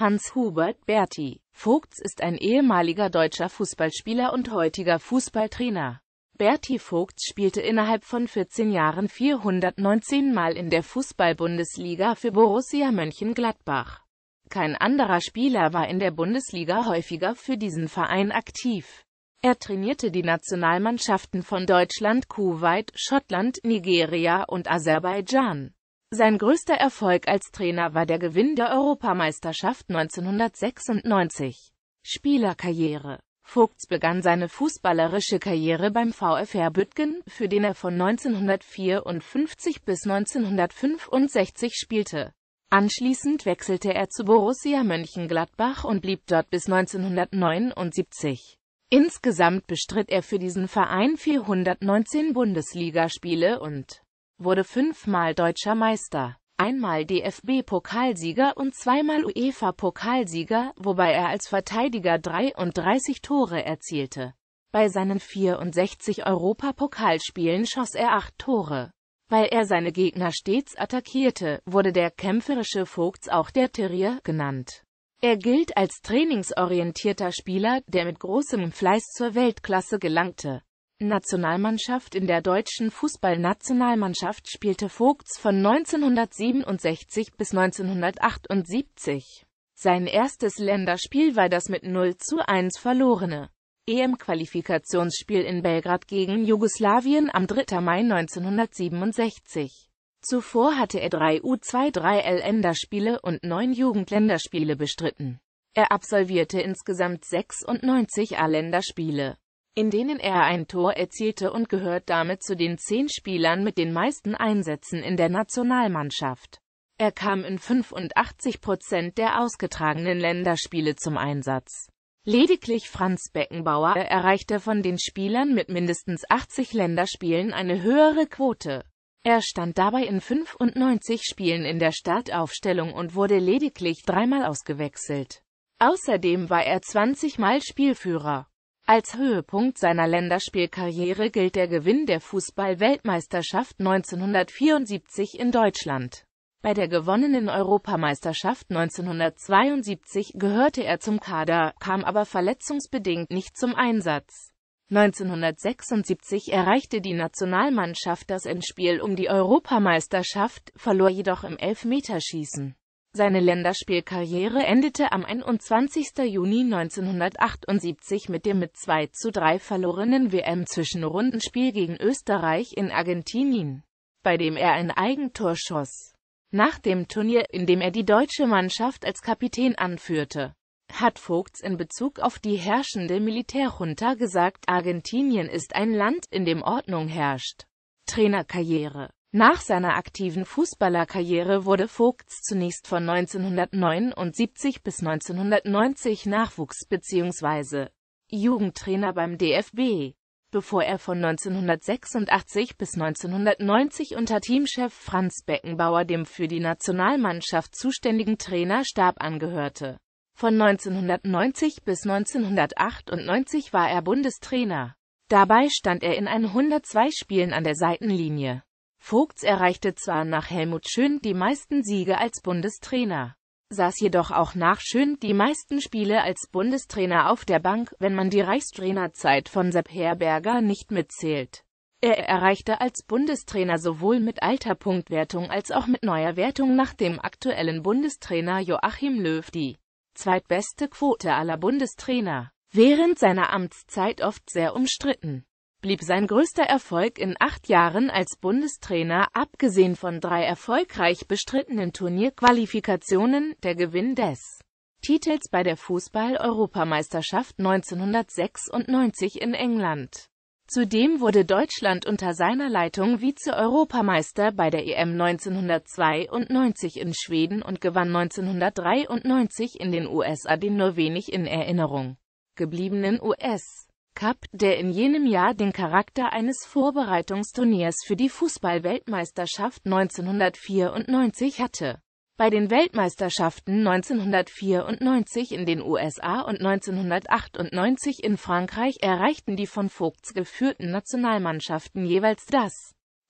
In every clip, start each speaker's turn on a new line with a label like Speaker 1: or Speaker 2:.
Speaker 1: Hans-Hubert Berti. Vogts ist ein ehemaliger deutscher Fußballspieler und heutiger Fußballtrainer. Berti Vogts spielte innerhalb von 14 Jahren 419 Mal in der Fußball-Bundesliga für Borussia Mönchengladbach. Kein anderer Spieler war in der Bundesliga häufiger für diesen Verein aktiv. Er trainierte die Nationalmannschaften von Deutschland, Kuwait, Schottland, Nigeria und Aserbaidschan. Sein größter Erfolg als Trainer war der Gewinn der Europameisterschaft 1996. Spielerkarriere Vogts begann seine fußballerische Karriere beim VfR Büttgen, für den er von 1954 bis 1965 spielte. Anschließend wechselte er zu Borussia Mönchengladbach und blieb dort bis 1979. Insgesamt bestritt er für diesen Verein 419 Bundesligaspiele und wurde fünfmal deutscher Meister, einmal DFB-Pokalsieger und zweimal UEFA-Pokalsieger, wobei er als Verteidiger 33 Tore erzielte. Bei seinen 64 Europapokalspielen schoss er acht Tore. Weil er seine Gegner stets attackierte, wurde der kämpferische Vogts auch der Terrier genannt. Er gilt als trainingsorientierter Spieler, der mit großem Fleiß zur Weltklasse gelangte. Nationalmannschaft In der deutschen Fußballnationalmannschaft spielte Vogts von 1967 bis 1978. Sein erstes Länderspiel war das mit 0 zu 1 verlorene EM-Qualifikationsspiel in Belgrad gegen Jugoslawien am 3. Mai 1967. Zuvor hatte er drei U23-Länderspiele und neun Jugendländerspiele bestritten. Er absolvierte insgesamt 96 A-Länderspiele in denen er ein Tor erzielte und gehört damit zu den zehn Spielern mit den meisten Einsätzen in der Nationalmannschaft. Er kam in 85 Prozent der ausgetragenen Länderspiele zum Einsatz. Lediglich Franz Beckenbauer erreichte von den Spielern mit mindestens 80 Länderspielen eine höhere Quote. Er stand dabei in 95 Spielen in der Startaufstellung und wurde lediglich dreimal ausgewechselt. Außerdem war er 20 Mal Spielführer. Als Höhepunkt seiner Länderspielkarriere gilt der Gewinn der Fußball-Weltmeisterschaft 1974 in Deutschland. Bei der gewonnenen Europameisterschaft 1972 gehörte er zum Kader, kam aber verletzungsbedingt nicht zum Einsatz. 1976 erreichte die Nationalmannschaft das Endspiel um die Europameisterschaft, verlor jedoch im Elfmeterschießen. Seine Länderspielkarriere endete am 21. Juni 1978 mit dem mit 2 zu 3 verlorenen WM-Zwischenrundenspiel gegen Österreich in Argentinien, bei dem er ein Eigentor schoss. Nach dem Turnier, in dem er die deutsche Mannschaft als Kapitän anführte, hat Vogts in Bezug auf die herrschende Militärjunta gesagt, Argentinien ist ein Land, in dem Ordnung herrscht. Trainerkarriere nach seiner aktiven Fußballerkarriere wurde Vogts zunächst von 1979 bis 1990 Nachwuchs- bzw. Jugendtrainer beim DFB, bevor er von 1986 bis 1990 unter Teamchef Franz Beckenbauer dem für die Nationalmannschaft zuständigen Trainerstab angehörte. Von 1990 bis 1998 war er Bundestrainer. Dabei stand er in 102 Spielen an der Seitenlinie. Vogts erreichte zwar nach Helmut Schön die meisten Siege als Bundestrainer, saß jedoch auch nach Schön die meisten Spiele als Bundestrainer auf der Bank, wenn man die Reichstrainerzeit von Sepp Herberger nicht mitzählt. Er erreichte als Bundestrainer sowohl mit alter Punktwertung als auch mit neuer Wertung nach dem aktuellen Bundestrainer Joachim Löw die zweitbeste Quote aller Bundestrainer, während seiner Amtszeit oft sehr umstritten blieb sein größter Erfolg in acht Jahren als Bundestrainer, abgesehen von drei erfolgreich bestrittenen Turnierqualifikationen, der Gewinn des Titels bei der Fußball-Europameisterschaft 1996 in England. Zudem wurde Deutschland unter seiner Leitung Vize-Europameister bei der EM 1992 in Schweden und gewann 1993 in den USA den nur wenig in Erinnerung gebliebenen US. Cup, der in jenem Jahr den Charakter eines Vorbereitungsturniers für die Fußballweltmeisterschaft 1994 hatte. Bei den Weltmeisterschaften 1994 in den USA und 1998 in Frankreich erreichten die von Vogts geführten Nationalmannschaften jeweils das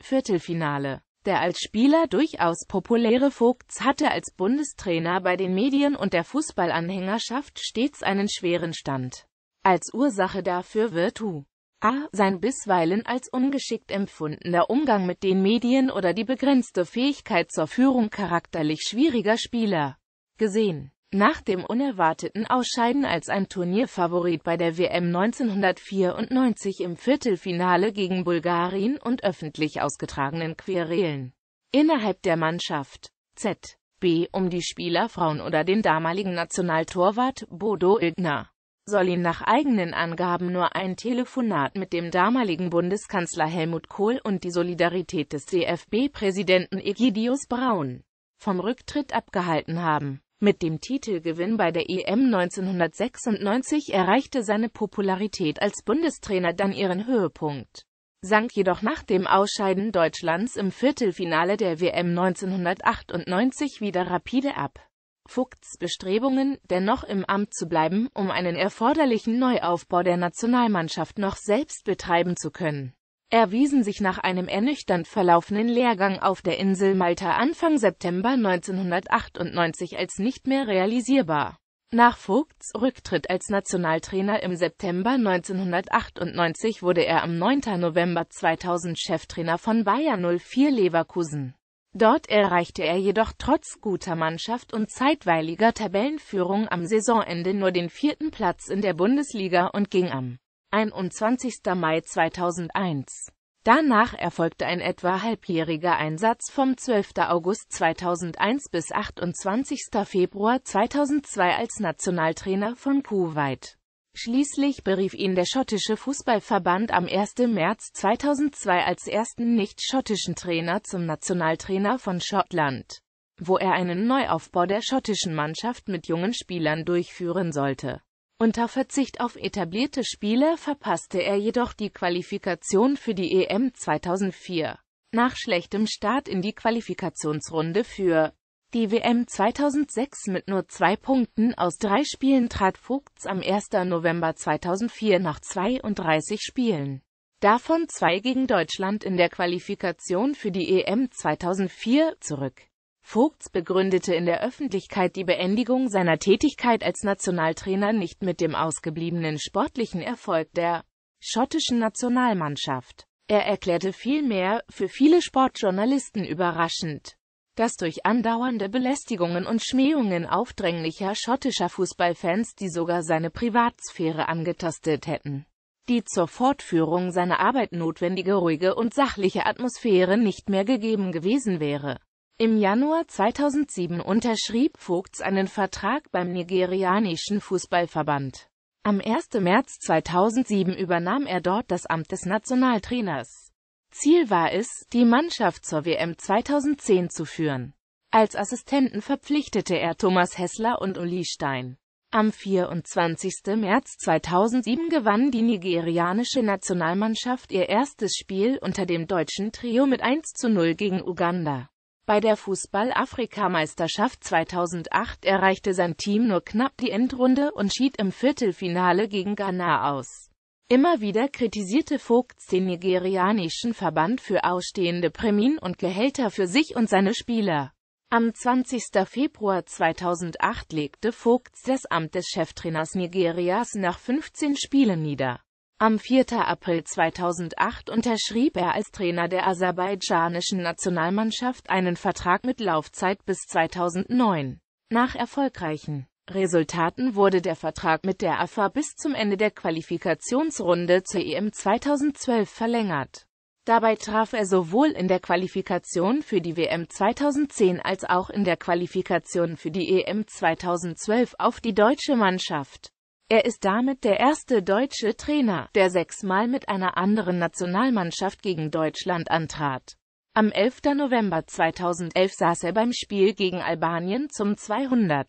Speaker 1: Viertelfinale. Der als Spieler durchaus populäre Vogts hatte als Bundestrainer bei den Medien und der Fußballanhängerschaft stets einen schweren Stand. Als Ursache dafür wird Hu A. Sein bisweilen als ungeschickt empfundener Umgang mit den Medien oder die begrenzte Fähigkeit zur Führung charakterlich schwieriger Spieler gesehen. Nach dem unerwarteten Ausscheiden als ein Turnierfavorit bei der WM 1994 im Viertelfinale gegen Bulgarien und öffentlich ausgetragenen Querelen innerhalb der Mannschaft Z. B. um die Spielerfrauen oder den damaligen Nationaltorwart Bodo Ilgner soll ihn nach eigenen Angaben nur ein Telefonat mit dem damaligen Bundeskanzler Helmut Kohl und die Solidarität des DFB-Präsidenten Egidius Braun vom Rücktritt abgehalten haben. Mit dem Titelgewinn bei der EM 1996 erreichte seine Popularität als Bundestrainer dann ihren Höhepunkt, sank jedoch nach dem Ausscheiden Deutschlands im Viertelfinale der WM 1998 wieder rapide ab. Vogts Bestrebungen, dennoch im Amt zu bleiben, um einen erforderlichen Neuaufbau der Nationalmannschaft noch selbst betreiben zu können, erwiesen sich nach einem ernüchternd verlaufenden Lehrgang auf der Insel Malta Anfang September 1998 als nicht mehr realisierbar. Nach Vogts Rücktritt als Nationaltrainer im September 1998 wurde er am 9. November 2000 Cheftrainer von Bayer 04 Leverkusen. Dort erreichte er jedoch trotz guter Mannschaft und zeitweiliger Tabellenführung am Saisonende nur den vierten Platz in der Bundesliga und ging am 21. Mai 2001. Danach erfolgte ein etwa halbjähriger Einsatz vom 12. August 2001 bis 28. Februar 2002 als Nationaltrainer von Kuwait. Schließlich berief ihn der schottische Fußballverband am 1. März 2002 als ersten nicht-schottischen Trainer zum Nationaltrainer von Schottland, wo er einen Neuaufbau der schottischen Mannschaft mit jungen Spielern durchführen sollte. Unter Verzicht auf etablierte Spieler verpasste er jedoch die Qualifikation für die EM 2004. Nach schlechtem Start in die Qualifikationsrunde für die WM 2006 mit nur zwei Punkten aus drei Spielen trat Vogts am 1. November 2004 nach 32 Spielen, davon zwei gegen Deutschland in der Qualifikation für die EM 2004, zurück. Vogts begründete in der Öffentlichkeit die Beendigung seiner Tätigkeit als Nationaltrainer nicht mit dem ausgebliebenen sportlichen Erfolg der schottischen Nationalmannschaft. Er erklärte vielmehr, für viele Sportjournalisten überraschend, dass durch andauernde Belästigungen und Schmähungen aufdringlicher schottischer Fußballfans die sogar seine Privatsphäre angetastet hätten. Die zur Fortführung seiner Arbeit notwendige ruhige und sachliche Atmosphäre nicht mehr gegeben gewesen wäre. Im Januar 2007 unterschrieb Vogts einen Vertrag beim nigerianischen Fußballverband. Am 1. März 2007 übernahm er dort das Amt des Nationaltrainers. Ziel war es, die Mannschaft zur WM 2010 zu führen. Als Assistenten verpflichtete er Thomas Hessler und Uli Stein. Am 24. März 2007 gewann die nigerianische Nationalmannschaft ihr erstes Spiel unter dem deutschen Trio mit 1 zu 0 gegen Uganda. Bei der Fußball-Afrikameisterschaft 2008 erreichte sein Team nur knapp die Endrunde und schied im Viertelfinale gegen Ghana aus. Immer wieder kritisierte Vogts den nigerianischen Verband für ausstehende Prämien und Gehälter für sich und seine Spieler. Am 20. Februar 2008 legte Vogts das Amt des Cheftrainers Nigerias nach 15 Spielen nieder. Am 4. April 2008 unterschrieb er als Trainer der aserbaidschanischen Nationalmannschaft einen Vertrag mit Laufzeit bis 2009. Nach erfolgreichen Resultaten wurde der Vertrag mit der AFA bis zum Ende der Qualifikationsrunde zur EM 2012 verlängert. Dabei traf er sowohl in der Qualifikation für die WM 2010 als auch in der Qualifikation für die EM 2012 auf die deutsche Mannschaft. Er ist damit der erste deutsche Trainer, der sechsmal mit einer anderen Nationalmannschaft gegen Deutschland antrat. Am 11. November 2011 saß er beim Spiel gegen Albanien zum 200.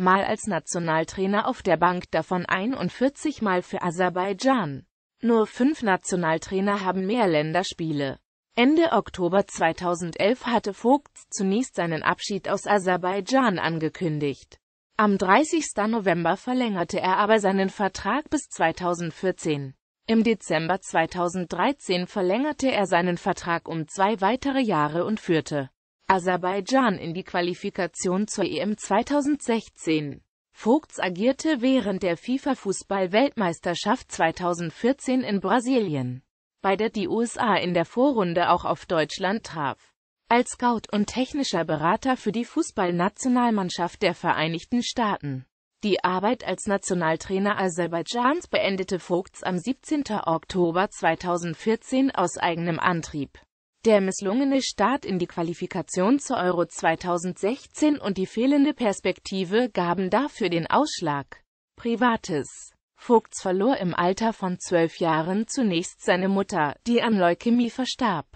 Speaker 1: Mal als Nationaltrainer auf der Bank, davon 41 Mal für Aserbaidschan. Nur fünf Nationaltrainer haben mehr Länderspiele. Ende Oktober 2011 hatte Vogt zunächst seinen Abschied aus Aserbaidschan angekündigt. Am 30. November verlängerte er aber seinen Vertrag bis 2014. Im Dezember 2013 verlängerte er seinen Vertrag um zwei weitere Jahre und führte Aserbaidschan in die Qualifikation zur EM 2016. Vogts agierte während der FIFA-Fußball-Weltmeisterschaft 2014 in Brasilien, bei der die USA in der Vorrunde auch auf Deutschland traf. Als Scout und technischer Berater für die Fußballnationalmannschaft der Vereinigten Staaten. Die Arbeit als Nationaltrainer Aserbaidschans beendete Vogts am 17. Oktober 2014 aus eigenem Antrieb. Der misslungene Start in die Qualifikation zur Euro 2016 und die fehlende Perspektive gaben dafür den Ausschlag. Privates Vogts verlor im Alter von zwölf Jahren zunächst seine Mutter, die an Leukämie verstarb.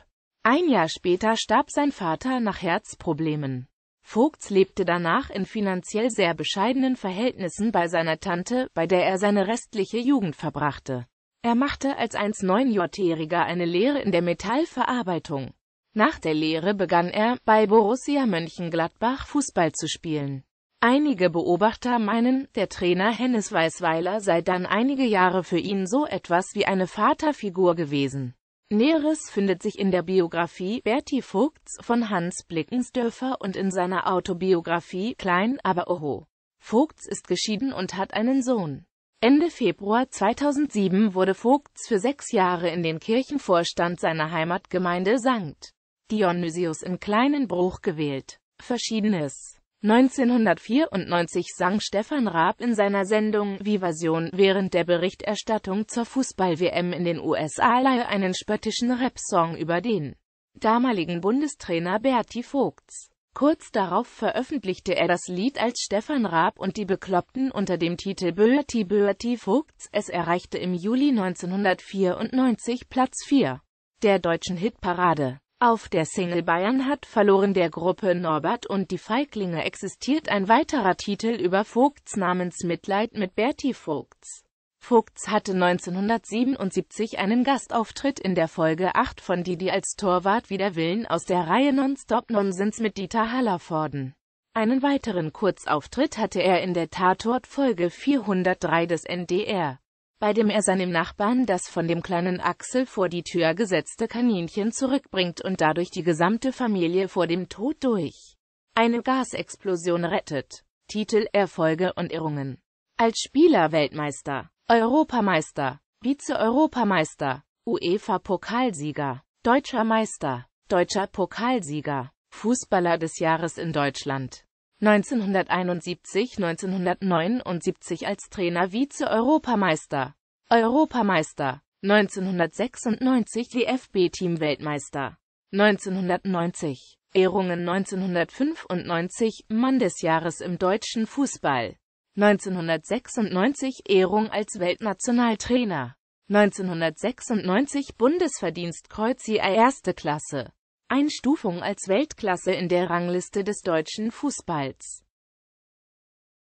Speaker 1: Ein Jahr später starb sein Vater nach Herzproblemen. Vogts lebte danach in finanziell sehr bescheidenen Verhältnissen bei seiner Tante, bei der er seine restliche Jugend verbrachte. Er machte als einst neunjähriger eine Lehre in der Metallverarbeitung. Nach der Lehre begann er, bei Borussia Mönchengladbach Fußball zu spielen. Einige Beobachter meinen, der Trainer Hennes Weißweiler sei dann einige Jahre für ihn so etwas wie eine Vaterfigur gewesen. Näheres findet sich in der Biografie Berti Vogts von Hans Blickensdörfer und in seiner Autobiografie Klein, aber oho. Vogts ist geschieden und hat einen Sohn. Ende Februar 2007 wurde Vogts für sechs Jahre in den Kirchenvorstand seiner Heimatgemeinde St. Dionysius in Kleinenbruch gewählt. Verschiedenes 1994 sang Stefan Raab in seiner Sendung Vivasion während der Berichterstattung zur Fußball-WM in den USA einen spöttischen Rap-Song über den damaligen Bundestrainer Berti Vogts. Kurz darauf veröffentlichte er das Lied als Stefan Raab und die Bekloppten unter dem Titel Böhti Böhti Vogts, es erreichte im Juli 1994 Platz 4 der deutschen Hitparade. Auf der Single Bayern hat verloren der Gruppe Norbert und die Feiglinge existiert ein weiterer Titel über Vogts namens Mitleid mit Bertie Vogts. Vogts hatte 1977 einen Gastauftritt in der Folge 8 von Didi als Torwart wider Willen aus der Reihe Nonstop Nonsens mit Dieter Hallervorden. Einen weiteren Kurzauftritt hatte er in der Tatort-Folge 403 des NDR, bei dem er seinem Nachbarn das von dem kleinen Axel vor die Tür gesetzte Kaninchen zurückbringt und dadurch die gesamte Familie vor dem Tod durch eine Gasexplosion rettet. Titel, Erfolge und Irrungen als Spieler Weltmeister Europameister, Vize-Europameister, UEFA-Pokalsieger, Deutscher Meister, Deutscher Pokalsieger, Fußballer des Jahres in Deutschland. 1971, 1979 als Trainer Vize-Europameister, Europameister, 1996 DFB-Team-Weltmeister, 1990, Ehrungen 1995, Mann des Jahres im deutschen Fußball. 1996 Ehrung als Weltnationaltrainer. 1996 Bundesverdienstkreuz je erste Klasse. Einstufung als Weltklasse in der Rangliste des deutschen Fußballs.